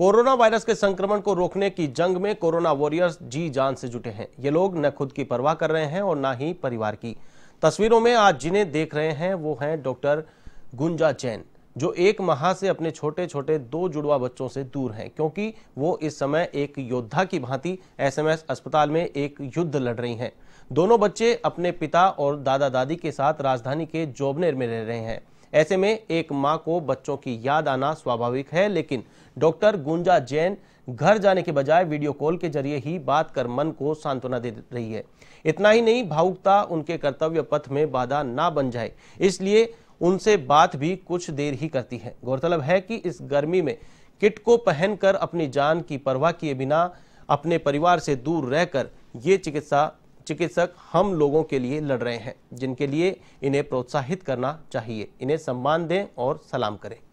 corona virus के संक्रमण को रोकने की जंग में कोरोना वॉरियर्स जी जान से जुटे हैं ये लोग न खुद की परवाह कर रहे हैं और ना ही परिवार की तस्वीरों में आज जिन्हें देख रहे हैं वो हैं डॉक्टर गुंजा जैन जो एक माह से अपने छोटे छोटे दो जुड़वा बच्चों से दूर हैं क्योंकि वो इस समय एक योद्धा की भांति एसएमएस अस्पताल में एक युद्ध लड़ रही हैं दोनों बच्चे अपने पिता और दादा दादी के साथ राजधानी के जोबनेर में रह रहे हैं ऐसे में एक माँ को बच्चों की याद आना स्वाभाविक है लेकिन डॉक्टर गुंजा जैन घर जाने के बजाय वीडियो कॉल के जरिए ही बात कर मन को सांत्वना दे रही है इतना ही नहीं भावुकता उनके कर्तव्य पथ में बाधा ना बन जाए इसलिए उनसे बात भी कुछ देर ही करती है गौरतलब है कि इस गर्मी में किट को पहनकर अपनी जान की परवाह किए बिना अपने परिवार से दूर रहकर ये चिकित्सा चिकित्सक हम लोगों के लिए लड़ रहे हैं जिनके लिए इन्हें प्रोत्साहित करना चाहिए इन्हें सम्मान दें और सलाम करें